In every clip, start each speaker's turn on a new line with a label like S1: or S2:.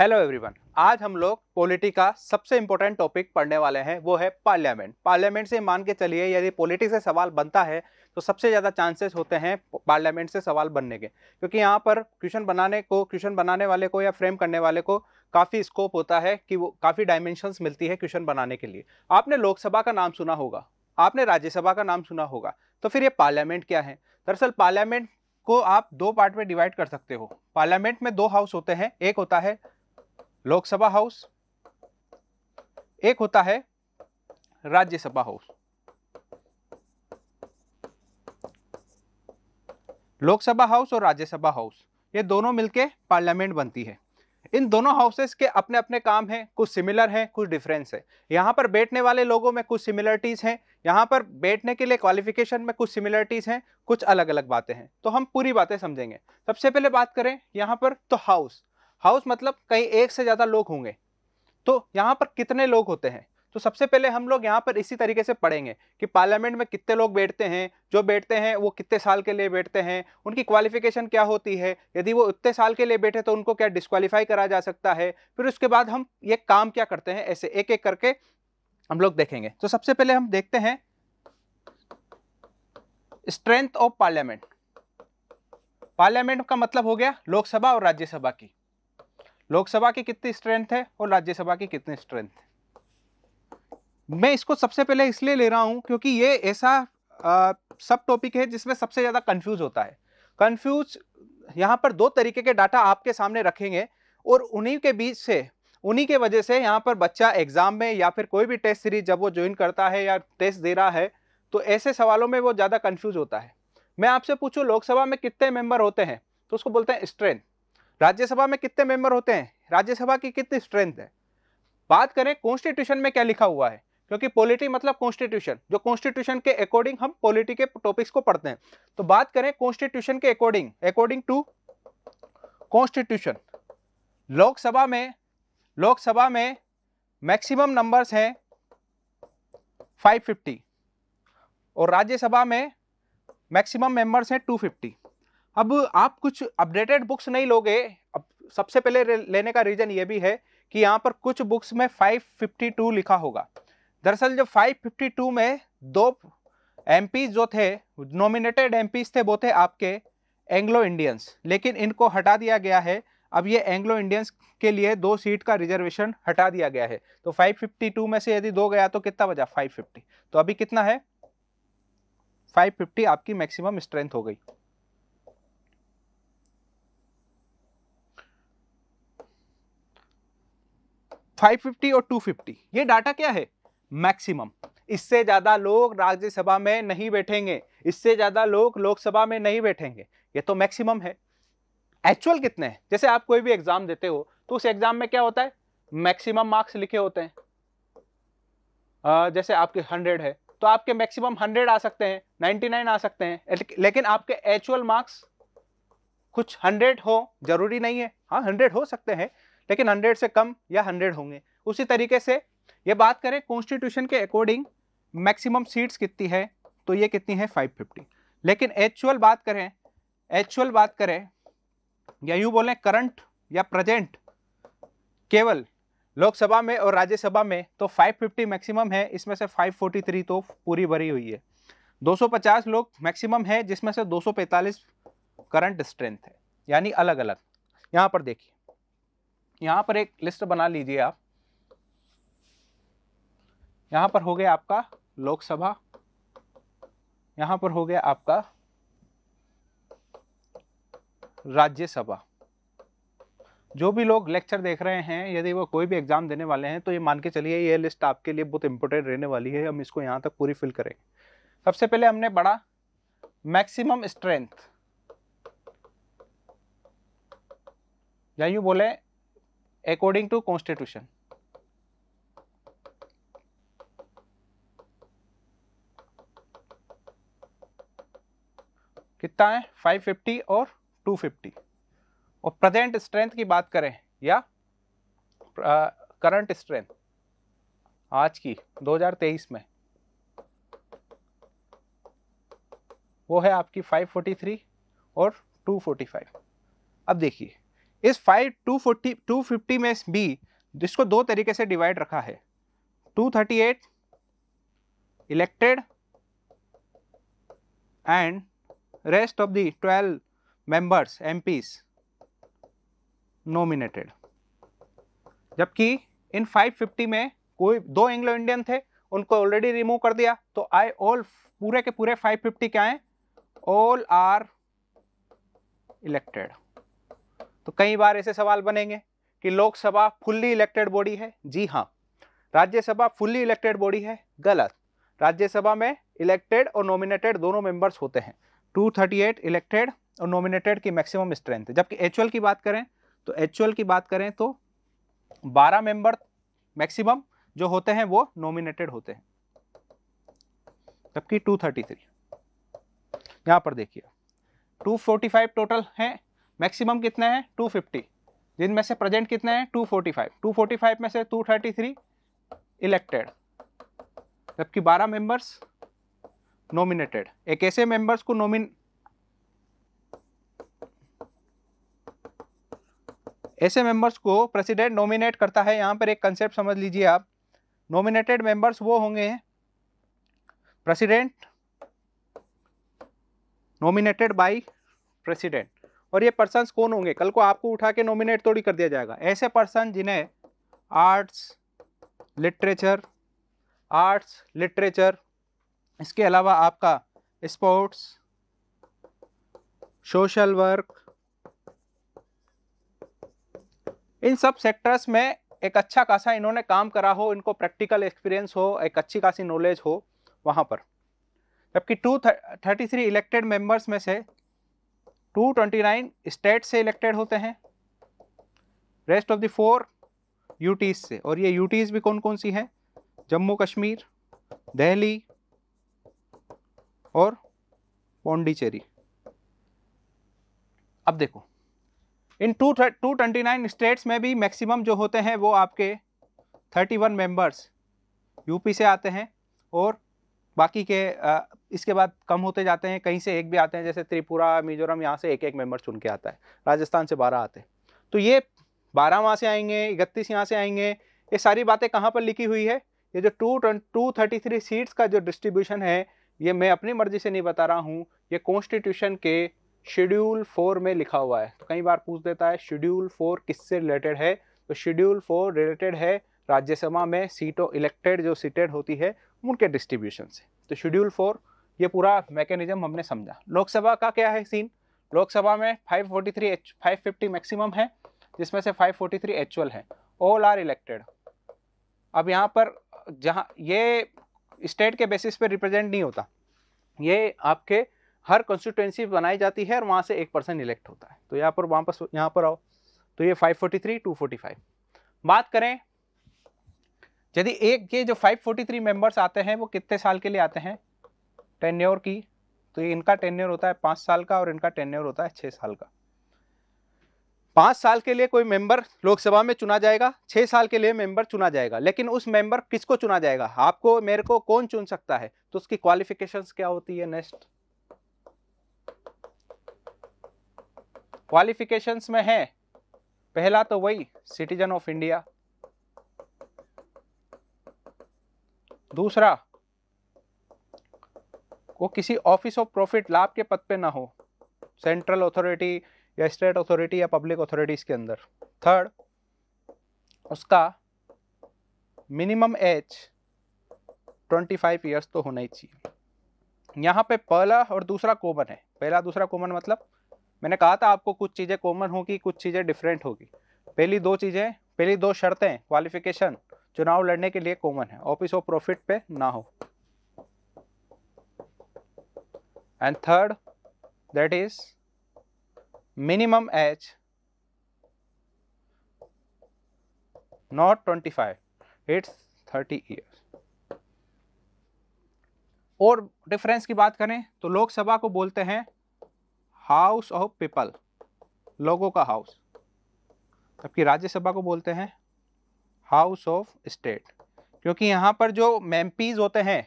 S1: hello everyone आज हम लोग पॉलिटी का सबसे इम्पोर्टेंट टॉपिक पढ़ने वाले हैं वो है पार्लियामेंट पार्लियामेंट से मान के चलिए यदि पॉलिटिक्स से सवाल बनता है तो सबसे ज़्यादा चांसेस होते हैं पार्लियामेंट से सवाल बनने के क्योंकि यहाँ पर क्वेश्चन बनाने को क्वेश्चन बनाने वाले को या फ्रेम करने वाले को काफ़ी स्कोप होता है कि वो काफ़ी डायमेंशंस मिलती है क्वेश्चन बनाने के लिए आपने लोकसभा का नाम सुना होगा आपने राज्यसभा का नाम सुना होगा तो फिर ये पार्लियामेंट क्या है दरअसल पार्लियामेंट को आप दो पार्ट में डिवाइड कर सकते हो पार्लियामेंट में दो हाउस होते हैं एक होता है लोकसभा हाउस एक होता है राज्यसभा हाउस लोकसभा हाउस और राज्यसभा हाउस ये दोनों मिलके पार्लियामेंट बनती है इन दोनों हाउसेस के अपने अपने काम हैं कुछ सिमिलर हैं कुछ डिफरेंस है यहाँ पर बैठने वाले लोगों में कुछ सिमिलरिटीज़ हैं यहाँ पर बैठने के लिए क्वालिफिकेशन में कुछ सिमिलरिटीज़ हैं कुछ अलग अलग बातें हैं तो हम पूरी बातें समझेंगे सबसे पहले बात करें यहाँ पर तो हाउस हाउस मतलब कहीं एक से ज़्यादा लोग होंगे तो यहाँ पर कितने लोग होते हैं तो सबसे पहले हम लोग यहाँ पर इसी तरीके से पढ़ेंगे कि पार्लियामेंट में कितने लोग बैठते हैं जो बैठते हैं वो कितने साल के लिए बैठते हैं उनकी क्वालिफिकेशन क्या होती है यदि वो उतने साल के लिए बैठे तो उनको क्या डिस्कालीफाई करा जा सकता है फिर उसके बाद हम ये काम क्या करते हैं ऐसे एक एक करके हम लोग देखेंगे तो सबसे पहले हम देखते हैं स्ट्रेंथ ऑफ पार्लियामेंट पार्लियामेंट का मतलब हो गया लोकसभा और राज्यसभा की लोकसभा की कितनी स्ट्रेंथ है और राज्यसभा की कितनी स्ट्रेंथ है मैं इसको सबसे पहले इसलिए ले रहा हूँ क्योंकि ये ऐसा सब टॉपिक है जिसमें सबसे ज़्यादा कंफ्यूज होता है कंफ्यूज यहाँ पर दो तरीके के डाटा आपके सामने रखेंगे और उन्हीं के बीच से उन्हीं के वजह से यहाँ पर बच्चा एग्ज़ाम में या फिर कोई भी टेस्ट सीरीज जब वो ज्वाइन करता है या टेस्ट दे रहा है तो ऐसे सवालों में वो ज़्यादा कन्फ्यूज़ होता है मैं आपसे पूछूँ लोकसभा में कितने मेंबर होते हैं तो उसको बोलते हैं स्ट्रेंथ राज्यसभा में कितने मेंबर होते हैं राज्यसभा की कितनी स्ट्रेंथ है बात करें कॉन्स्टिट्यूशन में क्या लिखा हुआ है क्योंकि पॉलिटी मतलब कॉन्स्टिट्यूशन जो कॉन्स्टिट्यूशन के अकॉर्डिंग हम पॉलिटी के टॉपिक्स को पढ़ते हैं तो बात करें कॉन्स्टिट्यूशन के according according to constitution Lok Sabha में लोकसभा में मैक्सिमम नंबर्स हैं 550 और राज्यसभा में मैक्सिमम मेंबर्स हैं 250 अब आप कुछ अपडेटेड बुक्स नहीं लोगे अब सबसे पहले लेने का रीज़न ये भी है कि यहाँ पर कुछ बुक्स में 552 लिखा होगा दरअसल जो 552 में दो एम जो थे नॉमिनेटेड एम थे वो थे आपके एंग्लो इंडियंस लेकिन इनको हटा दिया गया है अब ये एंग्लो इंडियंस के लिए दो सीट का रिजर्वेशन हटा दिया गया है तो 552 में से यदि दो गया तो कितना बजा 550 तो अभी कितना है 550 आपकी मैक्सिमम स्ट्रेंथ हो गई 550 और 250 ये डाटा क्या है मैक्सिमम इससे ज़्यादा लोग राज्यसभा में नहीं बैठेंगे इससे ज़्यादा लोग लोकसभा में नहीं बैठेंगे ये तो मैक्सिमम है एक्चुअल कितने हैं जैसे आप कोई भी एग्ज़ाम देते हो तो उस एग्ज़ाम में क्या होता है मैक्सिमम मार्क्स लिखे होते हैं आ, जैसे आपके हंड्रेड है तो आपके मैक्सिमम हंड्रेड आ सकते हैं नाइन्टी नाइन आ सकते हैं लेकिन आपके एक्चुअल मार्क्स कुछ हंड्रेड हो जरूरी नहीं है हाँ हंड्रेड हो सकते हैं लेकिन हंड्रेड से कम या हंड्रेड होंगे उसी तरीके से ये बात करें कॉन्स्टिट्यूशन के अकॉर्डिंग मैक्सिमम सीट्स कितनी है तो ये कितनी है 550 लेकिन एक्चुअल बात करें एक्चुअल बात करें या यूँ बोलें करंट या प्रेजेंट केवल लोकसभा में और राज्यसभा में तो 550 मैक्सिमम है इसमें से 543 तो पूरी भरी हुई है 250 लोग मैक्सिमम है जिसमें से 245 करंट स्ट्रेंथ है यानी अलग अलग यहाँ पर देखिए यहां पर एक लिस्ट बना लीजिए आप यहां पर हो गया आपका लोकसभा यहां पर हो गया आपका राज्यसभा जो भी लोग लेक्चर देख रहे हैं यदि वो कोई भी एग्ज़ाम देने वाले हैं तो ये मान के चलिए ये लिस्ट आपके लिए बहुत इंपॉर्टेंट रहने वाली है हम इसको यहां तक पूरी फिल करें सबसे पहले हमने बड़ा मैक्सिमम स्ट्रेंथ या यूँ बोले according to constitution कितना है 550 और 250 और प्रेजेंट स्ट्रेंथ की बात करें या करंट स्ट्रेंथ आज की 2023 में वो है आपकी 543 और 245 अब देखिए इस five two forty two fifty में भी जिसको दो तरीके से डिवाइड रखा है two thirty eight elected and rest of the twelve members MPs nominated जबकि इन 550 में कोई दो एंग्लो इंडियन थे उनको ऑलरेडी रिमूव कर दिया तो आई ऑल पूरे के पूरे 550 क्या हैं ऑल आर इलेक्टेड तो कई बार ऐसे सवाल बनेंगे कि लोकसभा फुल्ली इलेक्टेड बॉडी है जी हाँ राज्यसभा फुल्ली इलेक्टेड बॉडी है गलत राज्यसभा में इलेक्टेड और नॉमिनेटेड दोनों मेंबर्स होते हैं 238 इलेक्टेड और नॉमिनेटेड की मैक्सिमम स्ट्रेंथ है जबकि एचुअल की बात करें तो एचुअल की बात करें तो 12 मेंबर मैक्सिमम जो होते हैं वो नॉमिनेटेड होते हैं जबकि 233 यहाँ पर देखिए 245 टोटल हैं मैक्सिमम कितना है 250 जिनमें से प्रेजेंट कितना है 245 245 में से 233 इलेक्टेड जबकि 12 मेंबर्स नॉमिनेटेड एक ऐसे मेंबर्स को नॉमिन ऐसे मेंबर्स को प्रेसिडेंट नॉमिनेट करता है यहाँ पर एक कंसेप्ट समझ लीजिए आप नॉमिनेटेड मेंबर्स वो होंगे प्रेसिडेंट नॉमिनेटेड बाय प्रेसिडेंट और ये पर्सन कौन होंगे कल को आपको उठा के नॉमिनेट थोड़ी कर दिया जाएगा ऐसे पर्सन जिन्हें आर्ट्स लिटरेचर आर्ट्स लिटरेचर इसके अलावा आपका स्पोर्ट्स सोशल वर्क इन सब सेक्टर्स में एक अच्छा खासा इन्होंने काम करा हो इनको प्रैक्टिकल एक्सपीरियंस हो एक अच्छी खासी नॉलेज हो वहाँ पर जबकि two thirty three elected members में से 229 स्टेट से इलेक्टेड होते हैं rest of the four UTs से और ये यूटीज भी कौन कौन सी हैं जम्मू कश्मीर दहली और पौंडीचेरी अब देखो इन two two twenty nine states में भी मैक्सिमम जो होते हैं वो आपके थर्टी वन मेम्बर्स यूपी से आते हैं और बाकी के इसके बाद कम होते जाते हैं कहीं से एक भी आते हैं जैसे त्रिपुरा मिजोरम यहाँ से एक एक मेंबर चुन के आता है राजस्थान से बारह आते हैं तो ये बारह वहाँ से आएंगे इकतीस यहाँ से आएंगे ये सारी बातें कहाँ पर लिखी हुई है ये जो two two thirty three seats का जो डिस्ट्रीब्यूशन है ये मैं अपनी मर्जी से नहीं बता रहा हूँ ये कॉन्स्टिट्यूशन के शेड्यूल फोर में लिखा हुआ है तो कई बार पूछ देता है शेड्यूल फोर किससे रिलेटेड है तो शेड्यूल फोर रिलेटेड है राज्यसभा में सीटों इलेक्टेड जो सीटेड होती है उनके डिस्ट्रीब्यूशन से तो शेड्यूल फोर ये पूरा मैकेनिज्म हमने समझा लोकसभा का क्या है सीन लोकसभा में 543 एच 550 मैक्सिमम है जिसमें से 543 एचुअल है ऑल आर इलेक्टेड अब यहाँ पर जहाँ ये स्टेट के बेसिस पे रिप्रेजेंट नहीं होता ये आपके हर कॉन्स्टिट्यूंसी बनाई जाती है और वहाँ से एक पर्सन इलेक्ट होता है तो यहाँ पर वापस यहाँ पर आओ तो ये 543 245 बात करें यदि एक ये जो 543 मेंबर्स आते हैं वो कितने साल के लिए आते हैं टेन्योर की तो ये इनका टेन्योर होता है पाँच साल का और इनका टेन्योर होता है छः साल का पाँच साल के लिए कोई मेंबर लोकसभा में चुना जाएगा छः साल के लिए मेंबर चुना जाएगा लेकिन उस मेंबर किसको चुना जाएगा आपको मेरे को कौन चुन सकता है तो उसकी क्वालिफिकेशंस क्या होती है नेक्स्ट क्वालिफिकेशंस में है पहला तो वही सिटीजन ऑफ इंडिया दूसरा वो किसी ऑफिस ऑफ प्रॉफिट लाभ के पद पे ना हो सेंट्रल अथॉरिटी या स्टेट अथॉरिटी या पब्लिक अथॉरिटीज के अंदर थर्ड उसका मिनिमम एज 25 इयर्स तो होना ही चाहिए यहाँ पे पहला और दूसरा कॉमन है पहला दूसरा कॉमन मतलब मैंने कहा था आपको कुछ चीज़ें कॉमन होगी कुछ चीज़ें डिफरेंट होगी पहली दो चीज़ें पहली दो शर्तें क्वालिफिकेशन चुनाव लड़ने के लिए कॉमन है ऑफिस ऑफ प्रॉफिट पे ना हो and third that is minimum h not 25 it's 30 years और डिफरेंस की बात करें तो लोकसभा को बोलते हैं हाउस ऑफ पीपल लोगों का हाउस जबकि राज्यसभा को बोलते हैं हाउस ऑफ स्टेट क्योंकि यहाँ पर जो एम होते हैं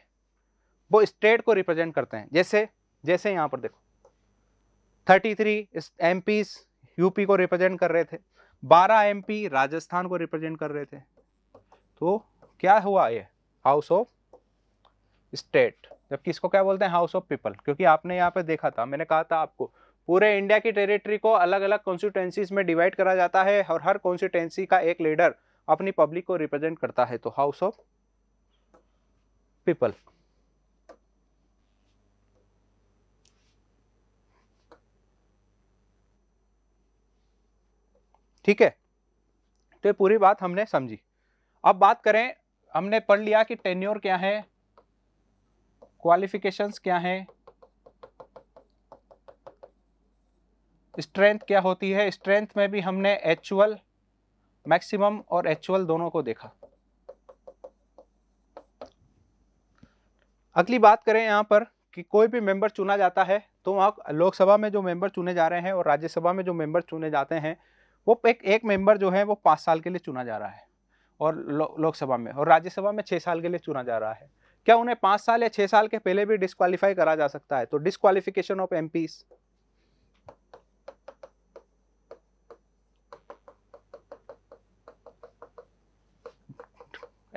S1: वो स्टेट को रिप्रेजेंट करते हैं जैसे जैसे यहाँ पर देखो 33 थ्री एम यूपी को रिप्रेजेंट कर रहे थे 12 एम राजस्थान को रिप्रेजेंट कर रहे थे तो क्या हुआ ये हाउस ऑफ स्टेट जबकि इसको क्या बोलते हैं हाउस ऑफ पीपल क्योंकि आपने यहाँ पे देखा था मैंने कहा था आपको पूरे इंडिया की टेरिटरी को अलग अलग कॉन्स्टिट्यूंसीज में डिवाइड करा जाता है और हर कॉन्स्टिट्यूंसी का एक लीडर अपनी पब्लिक को रिप्रेजेंट करता है तो हाउस ऑफ पीपल ठीक है तो ये पूरी बात हमने समझी अब बात करें हमने पढ़ लिया कि टेन्योर क्या है क्वालिफिकेशंस क्या है स्ट्रेंथ क्या होती है स्ट्रेंथ में भी हमने एक्चुअल मैक्सिमम और एक्चुअल दोनों को देखा अगली बात करें यहाँ पर कि कोई भी मेंबर चुना जाता है तो वहाँ लोकसभा में जो मेंबर चुने जा रहे हैं और राज्यसभा में जो मेंबर चुने जाते हैं वो एक एक मेंबर जो है वो पाँच साल के लिए चुना जा रहा है और लो, लोकसभा में और राज्यसभा में छः साल के लिए चुना जा रहा है क्या उन्हें पाँच साल या छः साल के पहले भी डिस्कालीफाई करा जा सकता है तो डिस्कालीफिकेशन ऑफ एम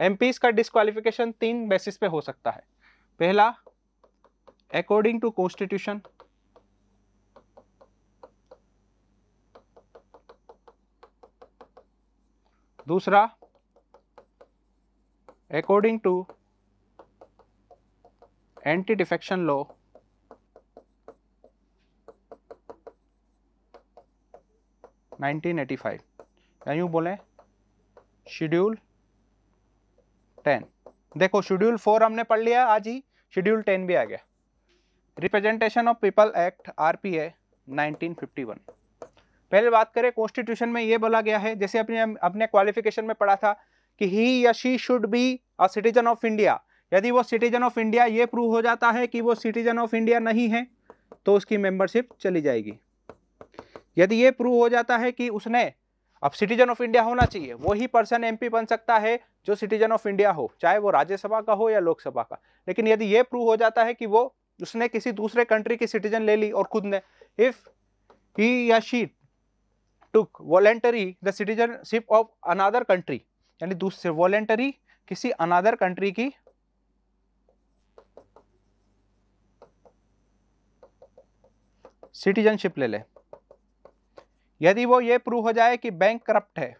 S1: एम का डिस्कालीफिकेशन तीन बेसिस पे हो सकता है पहला अकॉर्डिंग टू कॉन्स्टिट्यूशन दूसरा according to anti defection law nineteen eighty five या यूँ बोलें शेड्यूल टेन देखो शेड्यूल फोर हमने पढ़ लिया आज ही शेड्यूल टेन भी आ गया representation of people act R P A nineteen fifty one पहले बात करें कॉन्स्टिट्यूशन में ये बोला गया है जैसे अपने अपने क्वालिफिकेशन में पढ़ा था कि ही या she should be a citizen of India यदि वो सिटीजन ऑफ इंडिया ये प्रूव हो जाता है कि वो सिटीजन ऑफ इंडिया नहीं है तो उसकी मेंबरशिप चली जाएगी यदि ये प्रूव हो जाता है कि उसने अब सिटीजन ऑफ इंडिया होना चाहिए वही पर्सन एमपी बन सकता है जो सिटीजन ऑफ इंडिया हो चाहे वो राज्यसभा का हो या लोकसभा का लेकिन यदि ये प्रूव हो जाता है कि वो उसने किसी दूसरे कंट्री की सिटीजन ले ली और खुद ने इफ़ ही या she took voluntary the citizenship of another country यानी दूसरे वॉलेंटरी किसी अनादर कंट्री की सिटीजनशिप ले ले यदि वो ये प्रूव हो जाए कि बैंक करप्ट है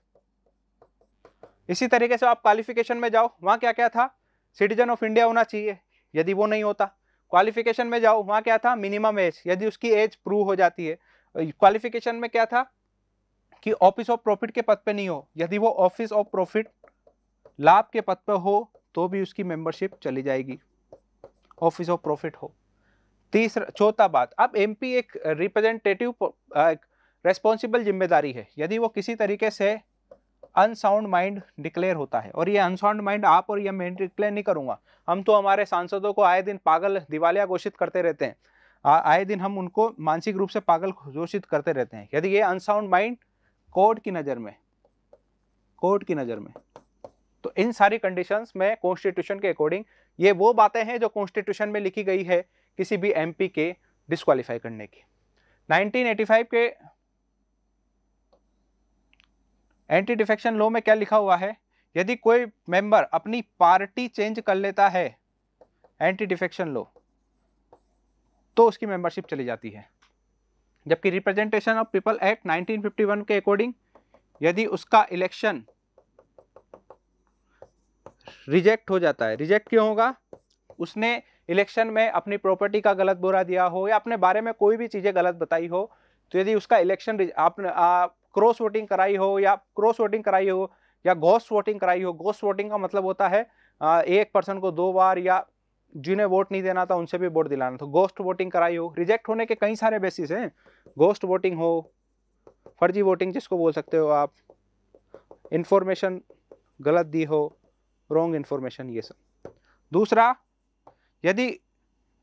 S1: इसी तरीके से आप क्वालिफिकेशन में जाओ वहां क्या क्या था सिटीजन ऑफ इंडिया होना चाहिए यदि वो नहीं होता क्वालिफिकेशन में जाओ वहां क्या था मिनिमम एज यदि उसकी एज प्रूव हो जाती है क्वालिफिकेशन में क्या था कि ऑफिस ऑफ प्रॉफिट के पद पे नहीं हो यदि वो ऑफिस ऑफ प्रॉफिट लाभ के पद पे हो तो भी उसकी मेंबरशिप चली जाएगी ऑफिस ऑफ प्रॉफिट हो तीसरा चौथा बात अब एमपी एक रिप्रेजेंटेटिव रेस्पॉन्सिबल जिम्मेदारी है यदि वो किसी तरीके से अनसाउंड माइंड डिक्लेयर होता है और ये अनसाउंड माइंड आप और यह मैं डिक्लेयर नहीं करूँगा हम तो हमारे सांसदों को आए दिन पागल दिवालिया घोषित करते रहते हैं आए दिन हम उनको मानसिक रूप से पागल घोषित करते रहते हैं यदि ये अनसाउंड माइंड कोर्ट की नज़र में कोर्ट की नज़र में तो इन सारी कंडीशंस में कॉन्स्टिट्यूशन के अकॉर्डिंग ये वो बातें हैं जो कॉन्स्टिट्यूशन में लिखी गई है किसी भी एमपी के डिस्कालीफाई करने की 1985 के एंटी डिफेक्शन लॉ में क्या लिखा हुआ है यदि कोई मेंबर अपनी पार्टी चेंज कर लेता है एंटी डिफेक्शन लॉ तो उसकी मेंबरशिप चली जाती है जबकि रिप्रेजेंटेशन ऑफ पीपल एक्ट 1951 के अकॉर्डिंग यदि उसका इलेक्शन रिजेक्ट हो जाता है रिजेक्ट क्यों होगा उसने इलेक्शन में अपनी प्रॉपर्टी का गलत बोरा दिया हो या अपने बारे में कोई भी चीज़ें गलत बताई हो तो यदि उसका इलेक्शन आप क्रॉस वोटिंग कराई हो या क्रॉस वोटिंग कराई हो या गोस्ट वोटिंग कराई हो गोस्ट वोटिंग का मतलब होता है आ, एक पर्सन को दो बार या जिन्हें वोट नहीं देना था उनसे भी वोट दिलाना था गोस्ट वोटिंग कराई हो रिजेक्ट होने के कई सारे बेसिस हैं गोस्ट वोटिंग हो फर्जी वोटिंग जिसको बोल सकते हो आप इन्फॉर्मेशन गलत दी हो रॉन्ग इन्फॉर्मेशन ये सब दूसरा यदि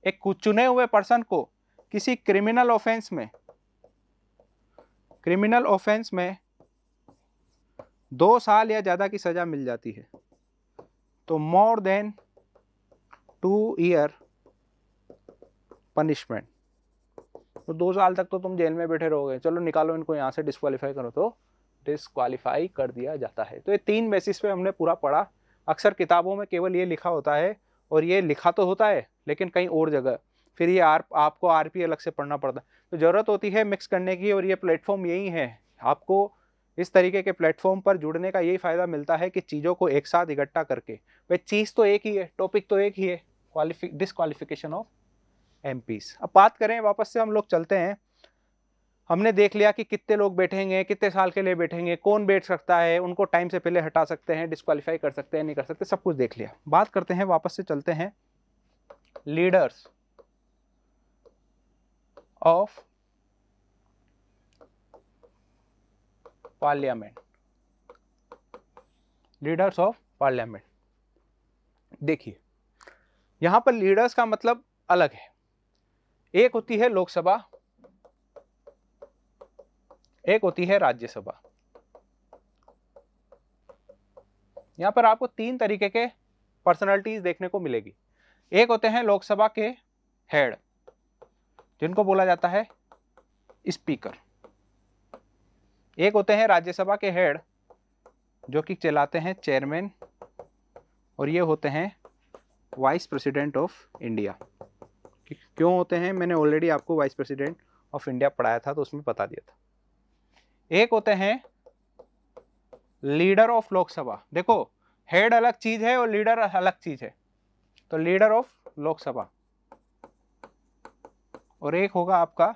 S1: एक चुने हुए पर्सन को किसी क्रिमिनल ऑफेंस में क्रिमिनल ऑफेंस में दो साल या ज़्यादा की सज़ा मिल जाती है तो more than two year punishment तो दो साल तक तो तुम जेल में बैठे रहोगे चलो निकालो इनको यहाँ से डिस्कालीफाई करो तो डिसक्वालीफाई कर दिया जाता है तो ये तीन बेसिस पे हमने पूरा पढ़ा अक्सर किताबों में केवल ये लिखा होता है और ये लिखा तो होता है लेकिन कहीं और जगह फिर ये आर आपको आर पी अलग से पढ़ना पड़ता है तो ज़रूरत होती है मिक्स करने की और ये प्लेटफॉर्म यही है आपको इस तरीके के प्लेटफॉर्म पर जुड़ने का यही फ़ायदा मिलता है कि चीज़ों को एक साथ इकट्ठा करके भाई चीज़ तो एक ही है टॉपिक तो एक ही है क्वालिफिक डिसक्वालिफिकेशन ऑफ एम अब बात करें वापस से हम लोग चलते हैं हमने देख लिया कि कितने लोग बैठेंगे कितने साल के लिए बैठेंगे कौन बैठ सकता है उनको टाइम से पहले हटा सकते हैं डिस्क्वालीफाई कर सकते हैं नहीं कर सकते सब कुछ देख लिया बात करते हैं वापस से चलते हैं leaders of parliament leaders of parliament देखिए यहां पर लीडर्स का मतलब अलग है एक होती है लोकसभा एक होती है राज्यसभा यहां पर आपको तीन तरीके के पर्सनालिटीज देखने को मिलेगी एक होते हैं लोकसभा के हेड जिनको बोला जाता है स्पीकर एक होते हैं राज्यसभा के हेड जो कि चलाते हैं चेयरमैन और ये होते हैं वाइस प्रेसिडेंट ऑफ इंडिया क्यों होते हैं मैंने ऑलरेडी आपको वाइस प्रेसिडेंट ऑफ इंडिया पढ़ाया था तो उसमें बता दिया था एक होते हैं लीडर ऑफ लोकसभा देखो हेड अलग चीज है और लीडर अलग चीज है तो लीडर ऑफ लोकसभा और एक होगा आपका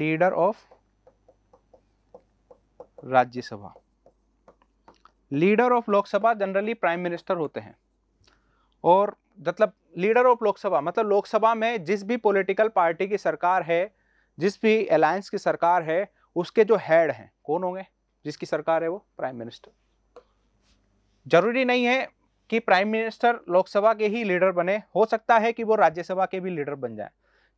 S1: leader of Rajya Sabha leader of Lok Sabha generally prime minister होते हैं और मतलब लीडर ऑफ लोकसभा मतलब लोकसभा में जिस भी पॉलिटिकल पार्टी की सरकार है जिस भी अलायंस की सरकार है उसके जो हेड हैं कौन होंगे जिसकी सरकार है वो प्राइम मिनिस्टर जरूरी नहीं है कि प्राइम मिनिस्टर लोकसभा के ही लीडर बने हो सकता है कि वो राज्यसभा के भी लीडर बन जाए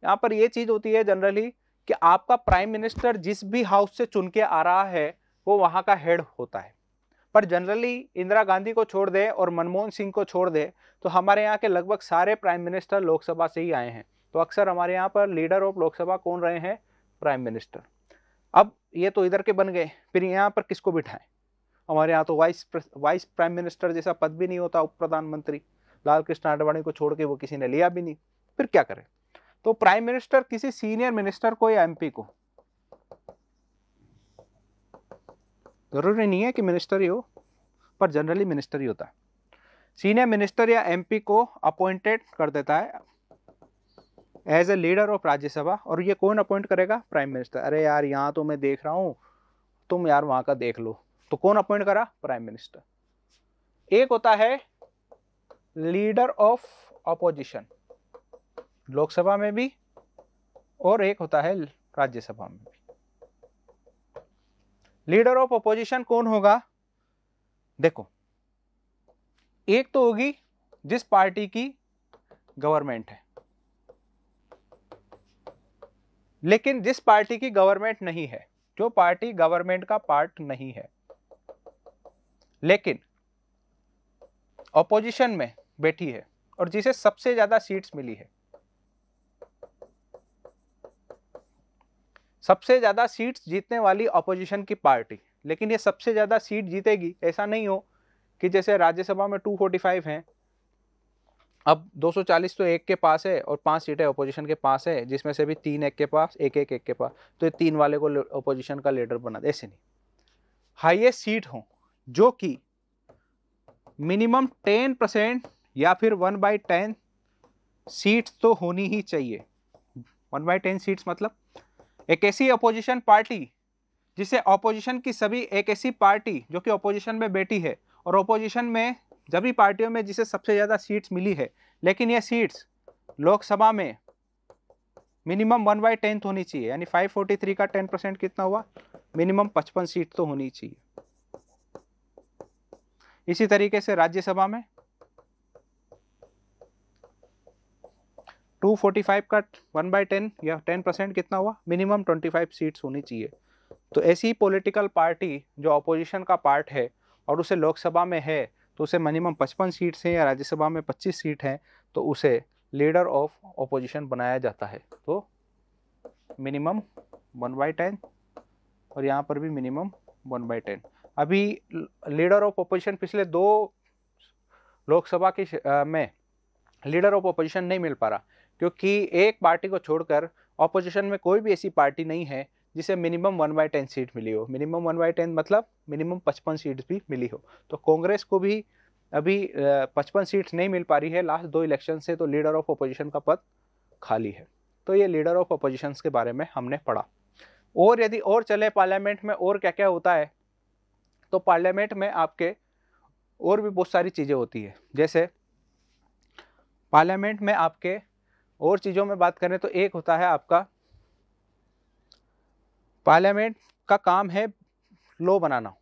S1: यहाँ पर ये चीज़ होती है जनरली कि आपका प्राइम मिनिस्टर जिस भी हाउस से चुन के आ रहा है वो वहाँ का हेड होता है पर जनरली इंदिरा गांधी को छोड़ दे और मनमोहन सिंह को छोड़ दे तो हमारे यहाँ के लगभग सारे प्राइम मिनिस्टर लोकसभा से ही आए हैं तो अक्सर हमारे यहाँ पर लीडर ऑफ लोकसभा कौन रहे हैं प्राइम मिनिस्टर अब ये तो इधर के बन गए फिर यहाँ पर किसको बिठाएं हमारे यहाँ तो वाइस वाइस प्राइम मिनिस्टर जैसा पद भी नहीं होता उप प्रधानमंत्री लाल कृष्ण आडवाणी को छोड़ के वो किसी ने लिया भी नहीं फिर क्या करें तो प्राइम मिनिस्टर किसी सीनियर मिनिस्टर को या एमपी को ज़रूरी नहीं है कि मिनिस्टर ही हो पर जनरली मिनिस्टर ही होता है सीनियर मिनिस्टर या एमपी को अपॉइंटेड कर देता है as a leader of Rajya Sabha और ये कौन अपॉइंट करेगा प्राइम मिनिस्टर अरे यार यहाँ तो मैं देख रहा हूँ तुम यार वहाँ का देख लो तो कौन अपॉइंट करा प्राइम मिनिस्टर एक होता है लीडर ऑफ अपोजिशन लोकसभा में भी और एक होता है राज्यसभा में भी लीडर ऑफ अपोजिशन कौन होगा देखो एक तो होगी जिस पार्टी की गवर्नमेंट है लेकिन जिस पार्टी की गवर्नमेंट नहीं है जो पार्टी गवर्नमेंट का पार्ट नहीं है लेकिन अपोजिशन में बैठी है और जिसे सबसे ज़्यादा सीट्स मिली है सबसे ज़्यादा सीट्स जीतने वाली अपोजिशन की पार्टी लेकिन ये सबसे ज़्यादा सीट जीतेगी ऐसा नहीं हो कि जैसे राज्यसभा में 245 हैं अब 240 तो एक के पास है और पांच सीटें अपोजिशन के पास है जिसमें से भी तीन एक के पास एक एक एक के पास तो ये तीन वाले को अपोजिशन का लीडर बना दे ऐसे नहीं हाइएस्ट सीट हो जो कि मिनिमम टेन परसेंट या फिर वन बाई टेन सीट्स तो होनी ही चाहिए वन बाई टेन सीट्स मतलब एक ऐसी अपोजिशन पार्टी जिसे अपोजिशन की सभी एक ऐसी पार्टी जो कि अपोजिशन में बैठी है और अपोजिशन में सभी पार्टियों में जिसे सबसे ज़्यादा सीट्स मिली है लेकिन यह सीट्स लोकसभा में मिनिमम वन बाई टेंथ होनी चाहिए यानी फाइव फोर्टी थ्री का टेन परसेंट कितना हुआ मिनिमम पचपन सीट तो होनी चाहिए इसी तरीके से राज्यसभा में 245 का 1 बाई टेन या 10 परसेंट कितना हुआ मिनिमम 25 सीट्स होनी चाहिए तो ऐसी पॉलिटिकल पार्टी जो अपोजिशन का पार्ट है और उसे लोकसभा में है तो उसे मिनिमम 55 सीट्स हैं या राज्यसभा में 25 सीट हैं तो उसे लीडर ऑफ अपोजिशन बनाया जाता है तो मिनिमम वन बाई टेन और यहाँ पर भी मिनिमम वन बाई टेन अभी लीडर ऑफ अपोजिशन पिछले दो लोकसभा के में लीडर ऑफ अपोजिशन नहीं मिल पा रहा क्योंकि एक पार्टी को छोड़कर ऑपोजिशन में कोई भी ऐसी पार्टी नहीं है जिसे minimum one by ten seat मिली हो मिनिमम वन बाई टेन मतलब मिनिमम पचपन सीट्स भी मिली हो तो कांग्रेस को भी अभी पचपन सीट्स नहीं मिल पा रही है लास्ट दो इलेक्शन से तो लीडर ऑफ अपोजिशन का पद खाली है तो ये लीडर ऑफ अपोजिशन के बारे में हमने पढ़ा और यदि और चले पार्लियामेंट में और क्या क्या होता है तो पार्लियामेंट में आपके और भी बहुत सारी चीज़ें होती है जैसे पार्लियामेंट में आपके और चीज़ों में बात करें तो एक होता है आपका पार्लियामेंट का काम है लॉ बनाना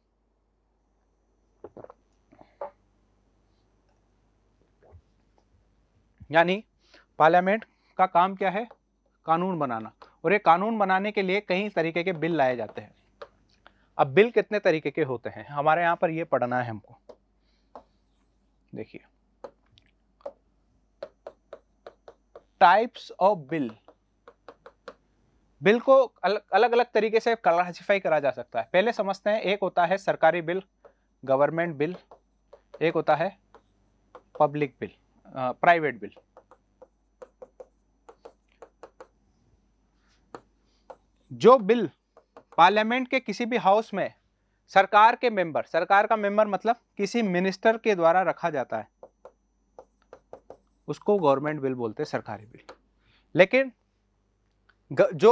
S1: यानी पार्लियामेंट का काम क्या है कानून बनाना और ये कानून बनाने के लिए कई तरीके के बिल लाए जाते हैं अब बिल कितने तरीके के होते हैं हमारे यहाँ पर ये पढ़ना है हमको देखिए टाइप्स ऑफ बिल बिल को अलग अलग, अलग तरीके से क्लासिफाई करा जा सकता है पहले समझते हैं एक होता है सरकारी बिल गवर्नमेंट बिल एक होता है पब्लिक बिल प्राइवेट बिल जो बिल पार्लियामेंट के किसी भी हाउस में सरकार के मेंबर सरकार का मेंबर मतलब किसी मिनिस्टर के द्वारा रखा जाता है उसको गवर्नमेंट बिल बोलते हैं सरकारी बिल लेकिन जो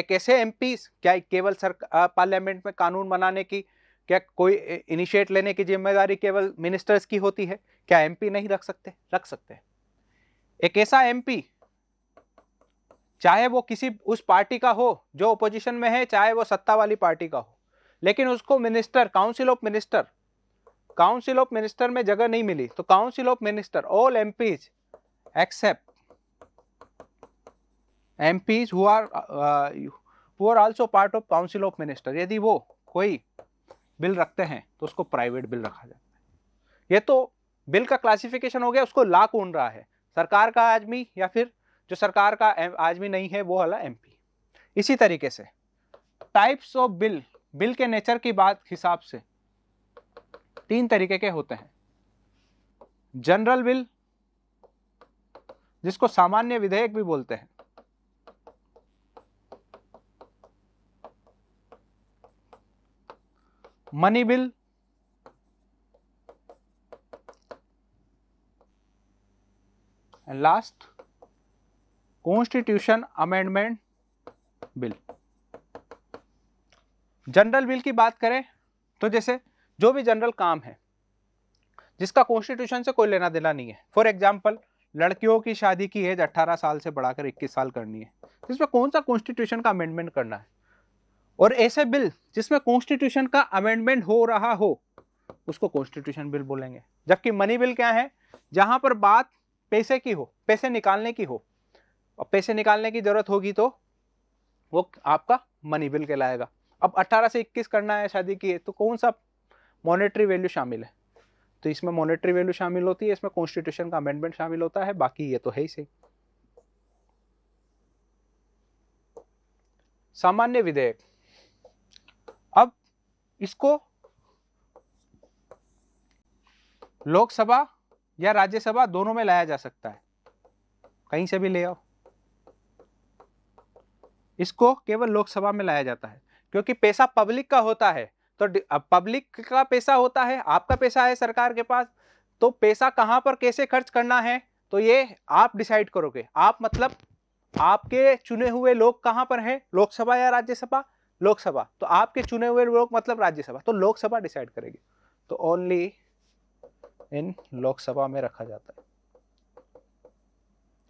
S1: एक ऐसे एम क्या केवल सर पार्लियामेंट में कानून बनाने की क्या कोई इनिशिएट लेने की जिम्मेदारी केवल मिनिस्टर्स की होती है क्या एमपी नहीं रख सकते रख सकते हैं एक ऐसा एमपी चाहे वो किसी उस पार्टी का हो जो ओपोजिशन में है चाहे वो सत्ता वाली पार्टी का हो लेकिन उसको minister council of minister council of minister में जगह नहीं मिली तो council of minister all M accept MPs who are uh, who are also part of council of minister यदि वो कोई बिल रखते हैं तो उसको प्राइवेट बिल रखा जाता है ये तो बिल का क्लासिफिकेशन हो गया उसको ला कौन रहा है सरकार का आदमी या फिर जो सरकार का आदमी नहीं है वो एम पी इसी तरीके से टाइप्स ऑफ बिल बिल के नेचर की बात हिसाब से तीन तरीके के होते हैं जनरल बिल जिसको सामान्य विधेयक भी बोलते हैं money bill last constitution amendment bill general bill की बात करें तो जैसे जो भी जनरल काम है जिसका कॉन्स्टिट्यूशन से कोई लेना देना नहीं है फॉर एग्जाम्पल लड़कियों की शादी की एज 18 साल से बढ़ाकर 21 साल करनी है इसमें कौन सा कॉन्स्टिट्यूशन का अमेंडमेंट करना है और ऐसे बिल जिसमें कॉन्स्टिट्यूशन का अमेंडमेंट हो रहा हो उसको कॉन्स्टिट्यूशन बिल बोलेंगे जबकि मनी बिल क्या है जहां पर बात पैसे की हो पैसे निकालने की हो और पैसे निकालने की जरूरत होगी तो वो आपका मनी बिल कहलाएगा अब 18 से 21 करना है शादी की है तो कौन सा मॉनेटरी वैल्यू शामिल है तो इसमें मॉनेटरी वैल्यू शामिल होती है इसमें कॉन्स्टिट्यूशन का अमेंडमेंट शामिल होता है बाकी ये तो है ही सही सामान्य विधेयक अब इसको लोकसभा या राज्यसभा दोनों में लाया जा सकता है कहीं से भी ले आओ इसको केवल लोकसभा में लाया जाता है क्योंकि पैसा पब्लिक का होता है तो पब्लिक का पैसा होता है आपका पैसा है सरकार के पास तो पैसा कहाँ पर कैसे खर्च करना है तो ये आप डिसाइड करोगे आप मतलब आपके चुने हुए लोग कहाँ पर हैं लोकसभा या राज्यसभा लोकसभा तो आपके चुने हुए लोग मतलब राज्यसभा तो लोकसभा डिसाइड करेगी तो ओनली इन लोकसभा में रखा जाता है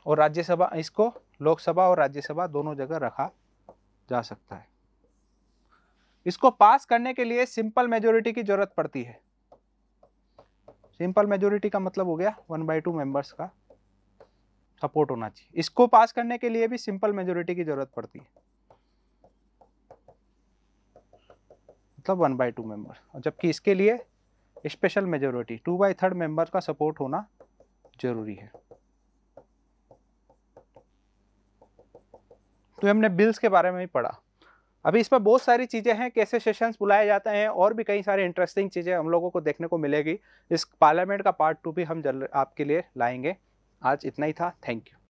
S1: और राज्यसभा इसको लोकसभा और राज्यसभा दोनों जगह रखा जा सकता है इसको पास करने के लिए सिंपल मेजोरिटी की जरूरत पड़ती है सिंपल मेजोरिटी का मतलब हो गया वन बाई टू मेंबर्स का सपोर्ट होना चाहिए इसको पास करने के लिए भी सिंपल मेजोरिटी की जरूरत पड़ती है मतलब वन बाई टू मेंबर और जबकि इसके लिए special majority two by third member का सपोर्ट होना जरूरी है तो हमने बिल्स के बारे में ही पढ़ा अभी इसमें बहुत सारी चीज़ें हैं कैसे सेशंस बुलाए जाते हैं और भी कई सारे इंटरेस्टिंग चीज़ें हम लोगों को देखने को मिलेगी इस पार्लियामेंट का पार्ट टू भी हम जल आपके लिए लाएंगे आज इतना ही था थैंक यू